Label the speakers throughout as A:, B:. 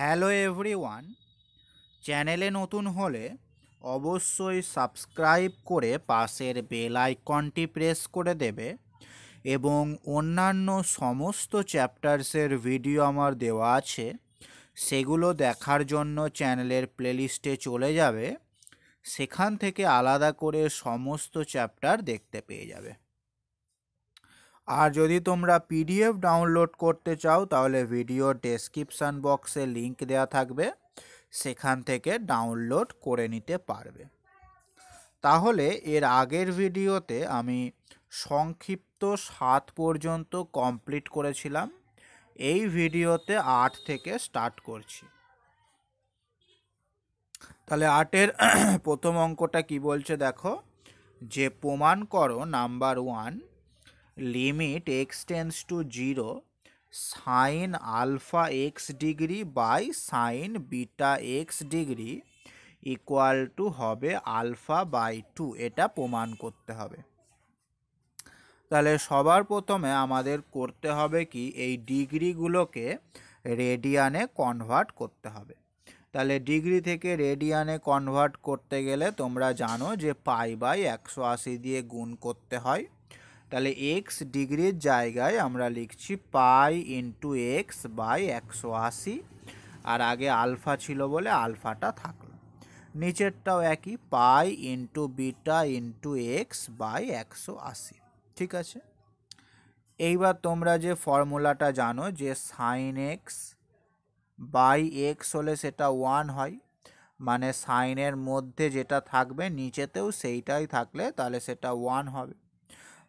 A: hello everyone চ্যানেলে নতুন হলে অবশ্যই সাবস্ক্রাইব করে পাশের বেল আইকনটি প্রেস করে দেবে এবং অন্যান্য সমস্ত চ্যাপ্টার্সের ভিডিও আমার দেওয়া আছে সেগুলো দেখার জন্য চ্যানেলের প্লেলিস্টে চলে যাবে সেখান থেকে আলাদা করে সমস্ত চ্যাপ্টার দেখতে পেয়ে যাবে আর যদি তোমরা পিডিএফ ডাউনলোড করতে চাও তাহলে ভিডিও ডেসক্রিপশান বক্সে লিংক দেওয়া থাকবে সেখান থেকে ডাউনলোড করে নিতে পারবে তাহলে এর আগের ভিডিওতে আমি সংক্ষিপ্ত সাত পর্যন্ত কমপ্লিট করেছিলাম এই ভিডিওতে আট থেকে স্টার্ট করছি তাহলে আটের প্রথম অঙ্কটা কি বলছে দেখো যে প্রমাণ করো number one limit x to zero sine alpha x degree by sine beta x degree degree equal to হবে আলফা বাই টু এটা প্রমাণ করতে হবে তাহলে সবার প্রথমে আমাদের করতে হবে কি এই ডিগ্রিগুলোকে রেডিয়ানে কনভার্ট করতে হবে তাহলে ডিগ্রি থেকে রেডিয়ানে কনভার্ট করতে গেলে তোমরা জানো যে পাই বাই একশো আশি দিয়ে গুণ করতে হয় তাহলে এক্স ডিগ্রির জায়গায় আমরা লিখছি পাই ইন্টু এক্স বাই একশো আশি আর আগে আলফা ছিল বলে আলফাটা থাকলো নিচেরটাও একই pi into beta into x by একশো আশি ঠিক আছে এইবার তোমরা যে ফর্মুলাটা জানো যে সাইন এক্স বাই এক্স হলে সেটা ওয়ান হয় মানে সাইনের মধ্যে যেটা থাকবে নিচেতেও সেইটাই থাকলে তাহলে সেটা ওয়ান হবে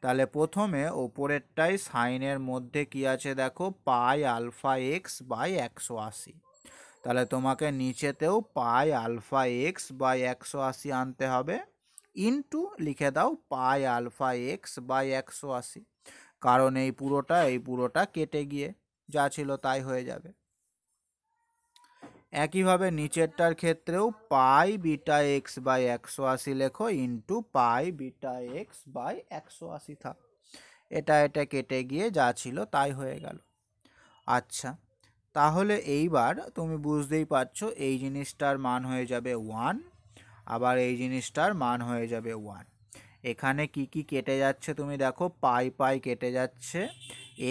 A: তাহলে প্রথমে ওপরেরটাই সাইনের মধ্যে কি আছে দেখো পাই আলফা এক্স বাই একশো আশি তাহলে তোমাকে নিচেতেও পাই আলফা এক্স বাই একশো আশি আনতে হবে ইনটু লিখে দাও পাই আলফা এক্স বাই একশো আশি কারণ এই পুরোটা এই পুরোটা কেটে গিয়ে যা ছিল তাই হয়ে যাবে একইভাবে নিচেরটার ক্ষেত্রেও পাই বিটা এক্স বাই একশো আশি লেখো into pi beta x by একশো আশি থাক এটা এটা কেটে গিয়ে যা ছিল তাই হয়ে গেল আচ্ছা তাহলে এইবার তুমি বুঝতেই পারছো এই জিনিসটার মান হয়ে যাবে ওয়ান আবার এই জিনিসটার মান হয়ে যাবে ওয়ান এখানে কি কি কেটে যাচ্ছে তুমি দেখো পাই পাই কেটে যাচ্ছে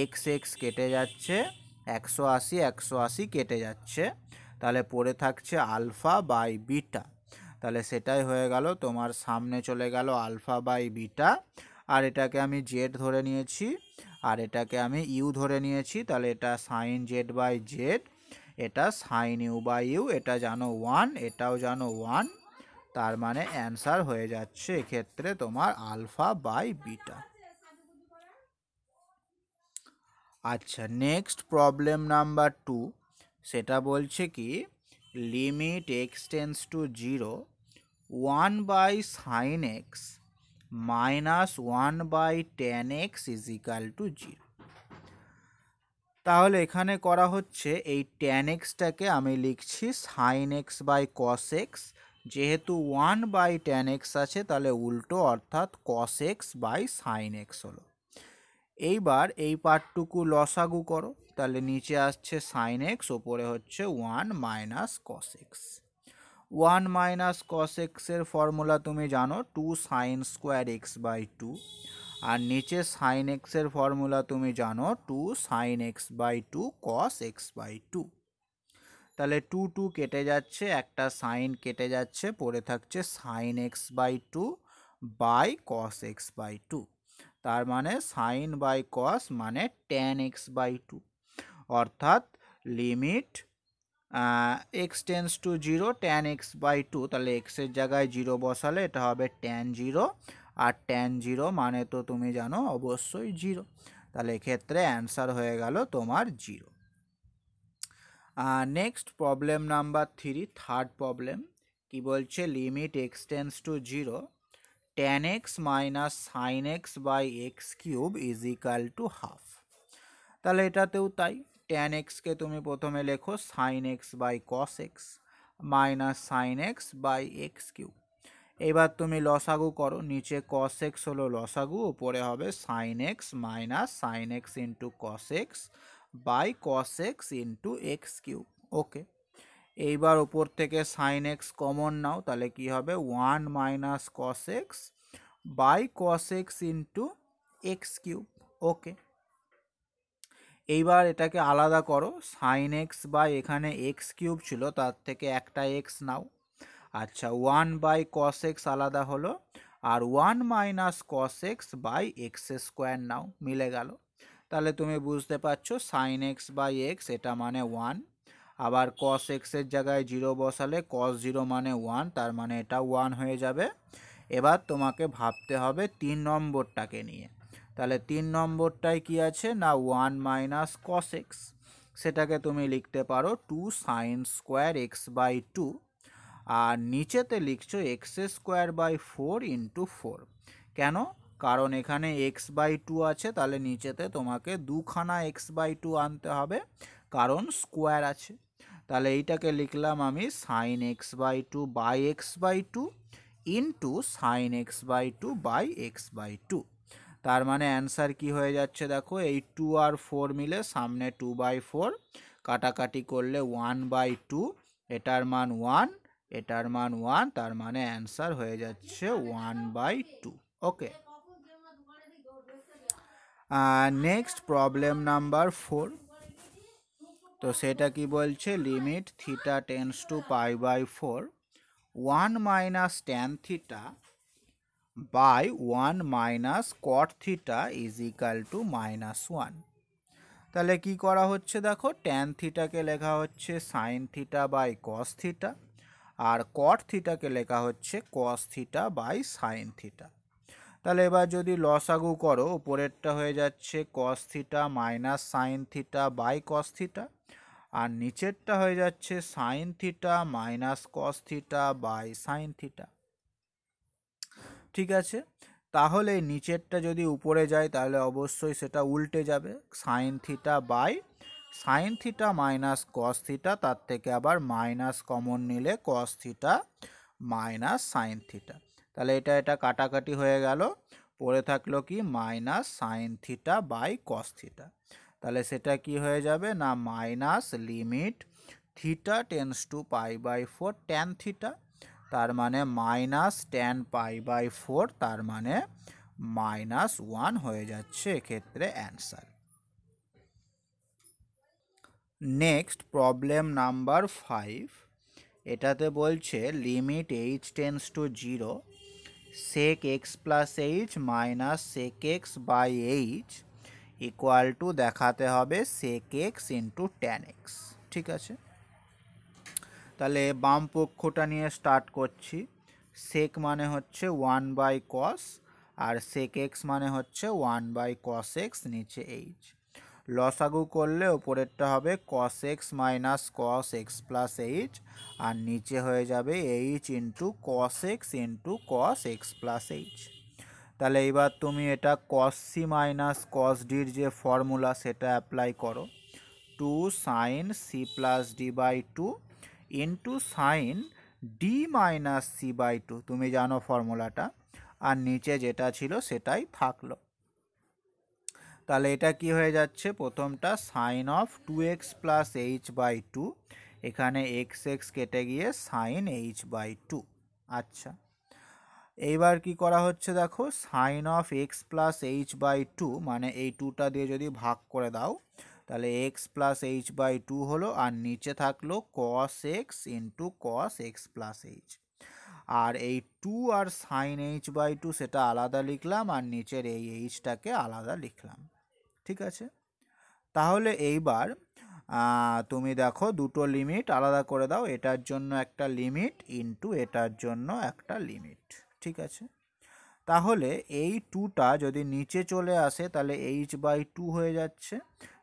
A: এক্স এক্স কেটে যাচ্ছে একশো আশি একশো আশি কেটে যাচ্ছে তাহলে পড়ে থাকছে আলফা বাই বিটা তাহলে সেটাই হয়ে গেল তোমার সামনে চলে গেল আলফা বাই বিটা আর এটাকে আমি জেড ধরে নিয়েছি আর এটাকে আমি ইউ ধরে নিয়েছি তাহলে এটা সাইন জেড বাই জেড এটা সাইন ইউ বাই ইউ এটা জানো ওয়ান এটাও জানো ওয়ান তার মানে অ্যান্সার হয়ে যাচ্ছে এক্ষেত্রে তোমার আলফা বাই বিটা আচ্ছা নেক্সট প্রবলেম নাম্বার টু সেটা বলছে কি limit x tends to zero one by sine x minus one by tan x is equal to zero তাহলে এখানে করা হচ্ছে এই টেন এক্সটাকে আমি লিখছি sine x by cos x যেহেতু ওয়ান বাই টেন এক্স আছে তাহলে উল্টো অর্থাৎ cos x by sine x হলো এইবার এই পার্টটুকু লসাগু করো তাহলে নিচে আসছে সাইন এক্স ওপরে হচ্ছে one minus cos x one minus cos এক্সের ফর্মুলা তুমি জানো two sine square x by two আর নিচে সাইন এক্সের ফর্মুলা তুমি জানো two sine x by two cos x by two তাহলে টু টু কেটে যাচ্ছে একটা সাইন কেটে যাচ্ছে পড়ে থাকছে sine x by two by cos x by two তার মানে সাইন বাই কস মানে ট্যান এক্স বাই টু অর্থাৎ limit x to zero tan x by two তাহলে এক্সের জায়গায় জিরো বসালে এটা হবে ট্যান জিরো আর ট্যান জিরো মানে তো তুমি জানো অবশ্যই জিরো তাহলে এক্ষেত্রে অ্যান্সার হয়ে গেল তোমার zero next problem number three third problem কি বলছে limit x to zero tan x minus sine x by x cube equal to half তাহলে এটাতেও তাই ট্যান এক্সকে তুমি প্রথমে লেখো sine x by cos x minus sine x by x cube এবার তুমি লসাগু করো নিচে কস এক্স হলো লসাগু ওপরে হবে sine x minus sine x into cos x by cos x into x cube okay এইবার ওপর থেকে সাইন এক্স কমন নাও তাহলে কি হবে one minus cos x by cos x into x cube okay এইবার এটাকে আলাদা করো সাইন এক্স বাই এখানে এক্স কিউব ছিল তার থেকে একটা এক্স নাও আচ্ছা ওয়ান বাই কস এক্স আলাদা হলো আর one minus cos x by x square নাও মিলে গেল তাহলে তুমি বুঝতে পারছো সাইন এক্স বাই এক্স এটা মানে ওয়ান আবার কস এক্সের জায়গায় জিরো বসালে কস জিরো মানে ওয়ান তার মানে এটা ওয়ান হয়ে যাবে এবার তোমাকে ভাবতে হবে তিন নম্বরটাকে নিয়ে তাহলে তিন নম্বরটায় কি আছে না ওয়ান মাইনাস কস এক্স সেটাকে তুমি লিখতে পারো two sine square x by two আর নিচেতে লিখছো x square by four into four কেন কারণ এখানে এক্স বাই টু আছে তাহলে নিচেতে তোমাকে দুখানা এক্স বাই টু আনতে হবে কারণ স্কোয়ার আছে তাহলে এইটাকে লিখলাম আমি sine x by two by x by two into sine x by two by x by two তার মানে অ্যান্সার কি হয়ে যাচ্ছে দেখো এই টু আর ফোর মিলে সামনে টু বাই ফোর কাটাকাটি করলে ওয়ান বাই টু এটার মান ওয়ান এটার মান ওয়ান তার মানে অ্যান্সার হয়ে যাচ্ছে one by two okay next problem number four তো সেটা কি বলছে limit theta tends to pi by four one minus tan theta by one minus cot theta is equal to minus one তাহলে কি করা হচ্ছে দেখো ট্যান থিটাকে লেখা হচ্ছে sine theta by cos theta আর কট থিটাকে লেখা হচ্ছে cos theta by sine theta তাহলে এবার যদি লসাগু করো উপরেরটা হয়ে যাচ্ছে কস theta minus sine theta by cos theta আর নিচেরটা হয়ে যাচ্ছে sine theta minus cos theta by sine theta ঠিক আছে তাহলে নিচেরটা যদি উপরে যায় তাহলে অবশ্যই সেটা উল্টে যাবে sine theta by sine theta minus cos theta তার থেকে আবার মাইনাস কমন নিলে cos theta minus sine theta তাহলে এটা এটা কাটাকাটি হয়ে গেল পড়ে থাকলো কি minus sine theta by cos theta তাহলে সেটা কি হয়ে যাবে না minus limit theta tends to pi by four tan theta তার মানে minus tan pi by four তার মানে মাইনাস ওয়ান হয়ে যাচ্ছে এক্ষেত্রে answer next problem number five এটাতে বলছে limit h tends to zero sec x plus h minus sec x by h equal to দেখাতে হবে sec x into tan x ঠিক আছে তাহলে বাম পক্ষটা নিয়ে স্টার্ট করছি সেক মানে হচ্ছে ওয়ান বাই কস আর সেক এক্স মানে হচ্ছে ওয়ান বাই কস এক্স নিচে এইচ লসাগু করলে ওপরেরটা হবে cos x minus cos x plus h আর নিচে হয়ে যাবে h into cos x into cos x plus h তাহলে এবার তুমি এটা কস সি মাইনাস কস ডির যে ফর্মুলা সেটা অ্যাপ্লাই করো two sine c plus d by two into sine d minus c by two তুমি জানো ফর্মুলাটা আর নিচে যেটা ছিল সেটাই থাকলো তাহলে এটা কি হয়ে যাচ্ছে প্রথমটা sine of two x plus h by two এখানে এক্স এক্স কেটে গিয়ে সাইন এইচ বাই টু আচ্ছা এইবার কি করা হচ্ছে দেখো sine of x plus h by two মানে এই টুটা দিয়ে যদি ভাগ করে দাও তাহলে x plus h by two হলো আর নিচে থাকলো cos x into cos x plus h আর এই টু আর সাইন এইচ বাই টু সেটা আলাদা লিখলাম আর নিচের এই এইচটাকে আলাদা লিখলাম ঠিক আছে তাহলে এইবার তুমি দেখো দুটো লিমিট আলাদা করে দাও এটার জন্য একটা লিমিট ইন্টু এটার জন্য একটা লিমিট ঠিক আছে তাহলে এই টুটা যদি নিচে চলে আসে তাহলে এইচ বাই টু হয়ে যাচ্ছে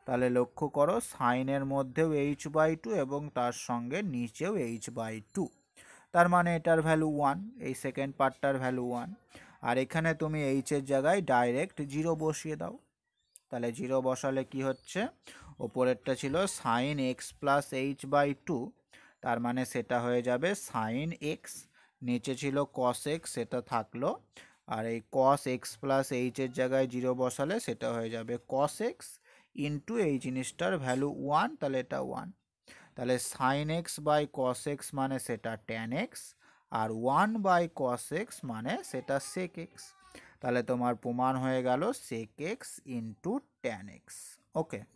A: তাহলে লক্ষ্য করো সাইনের মধ্যেও এইচ বাই টু এবং তার সঙ্গে নিচেও এইচ বাই টু তার মানে এটার ভ্যালু ওয়ান এই সেকেন্ড পার্টটার ভ্যালু ওয়ান আর এখানে তুমি এইচের জায়গায় ডাইরেক্ট জিরো বসিয়ে দাও তাহলে জিরো বসালে কি হচ্ছে ওপরেরটা ছিল sine x plus h by two তার মানে সেটা হয়ে যাবে সাইন এক্স নিচে ছিল কস এক্স সেটা থাকলো আর এই কস এক্স প্লাস এইচের জায়গায় জিরো বসালে সেটা হয়ে যাবে কস এক্স ইন্টু এই জিনিসটার ভ্যালু ওয়ান তাহলে এটা ওয়ান তাহলে sine x by cos x মানে সেটা ট্যান এক্স আর ওয়ান বাই কস এক্স মানে সেটা সেক এক্স তাহলে তোমার প্রমাণ হয়ে গেল sec x into tan x ওকে